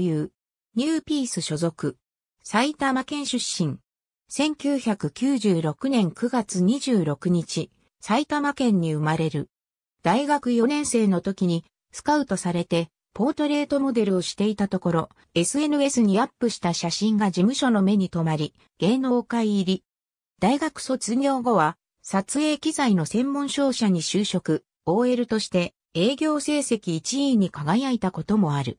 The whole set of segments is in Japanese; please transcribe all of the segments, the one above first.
ニューピース所属。埼玉県出身。1996年9月26日、埼玉県に生まれる。大学4年生の時にスカウトされてポートレートモデルをしていたところ、SNS にアップした写真が事務所の目に留まり、芸能界入り。大学卒業後は、撮影機材の専門商社に就職、OL として営業成績1位に輝いたこともある。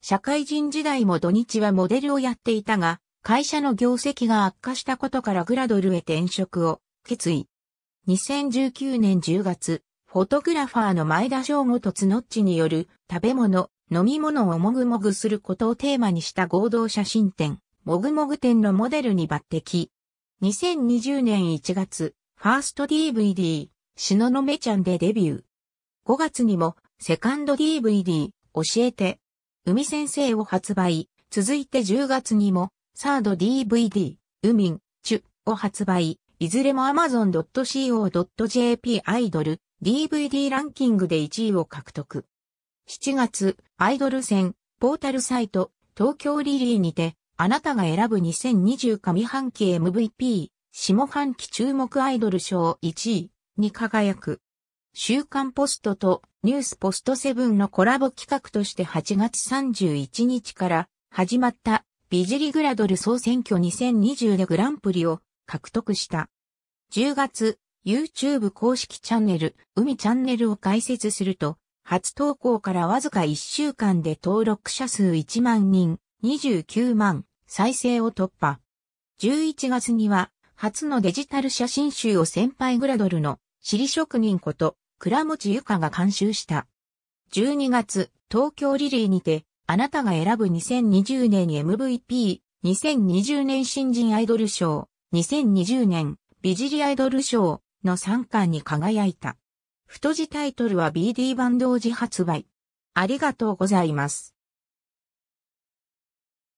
社会人時代も土日はモデルをやっていたが、会社の業績が悪化したことからグラドルへ転職を決意。2019年10月、フォトグラファーの前田翔吾とツノッチによる食べ物、飲み物をもぐもぐすることをテーマにした合同写真展、もぐもぐ展のモデルに抜擢。2020年1月、ファースト DVD、しののめちゃんでデビュー。5月にも、セカンド DVD、教えて、海先生を発売。続いて10月にも、サード DVD、海ン、チュを発売。いずれも amazon.co.jp アイドル DVD ランキングで1位を獲得。7月、アイドル戦、ポータルサイト、東京リリーにて、あなたが選ぶ2020上半期 MVP、下半期注目アイドル賞1位に輝く。週刊ポストとニュースポストセブンのコラボ企画として8月31日から始まったビジリグラドル総選挙2020でグランプリを獲得した。10月、YouTube 公式チャンネル、海チャンネルを開設すると、初投稿からわずか1週間で登録者数1万人、29万、再生を突破。11月には、初のデジタル写真集を先輩グラドルの、尻職人こと、倉持ゆかが監修した。12月、東京リリーにて、あなたが選ぶ2020年 MVP、2020年新人アイドル賞、2020年、ビジリアイドル賞の3冠に輝いた。太字タイトルは BD 版同時発売。ありがとうございます。